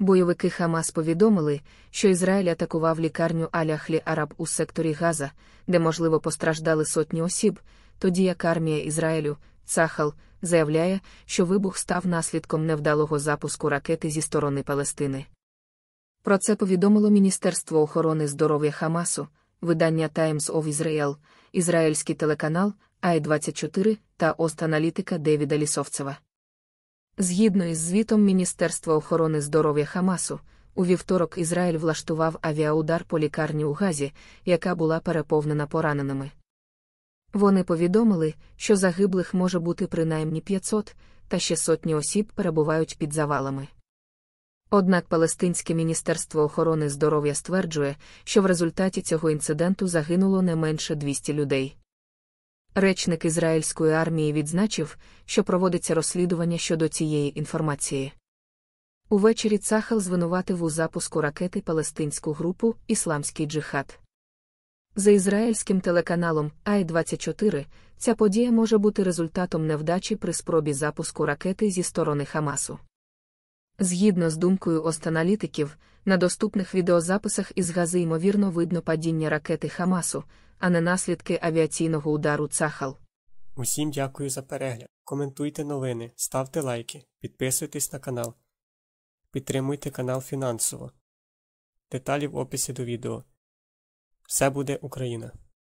Бойовики Хамас повідомили, що Ізраїль атакував лікарню Аляхлі Араб у секторі Газа, де, можливо, постраждали сотні осіб, тоді як армія Ізраїлю, Цахал, заявляє, що вибух став наслідком невдалого запуску ракети зі сторони Палестини. Про це повідомило Міністерство охорони здоров'я Хамасу, видання Times of Israel, ізраїльський телеканал Ай 24 та Ост-аналітика Девіда Лісовцева. Згідно із звітом Міністерства охорони здоров'я Хамасу, у вівторок Ізраїль влаштував авіаудар по лікарні у Газі, яка була переповнена пораненими. Вони повідомили, що загиблих може бути принаймні 500, та ще сотні осіб перебувають під завалами. Однак Палестинське міністерство охорони здоров'я стверджує, що в результаті цього інциденту загинуло не менше 200 людей. Речник ізраїльської армії відзначив, що проводиться розслідування щодо цієї інформації. Увечері Цахал звинуватив у запуску ракети палестинську групу Ісламський джихад. За ізраїльським телеканалом Ай-24 ця подія може бути результатом невдачі при спробі запуску ракети зі сторони Хамасу. Згідно з думкою останалітиків, на доступних відеозаписах із гази ймовірно видно падіння ракети Хамасу, а не наслідки авіаційного удару Цахал. Усім дякую за перегляд. Коментуйте новини, ставте лайки, підписуйтесь на канал. Підтримуйте канал фінансово. Деталі в описі до відео. Все буде Україна!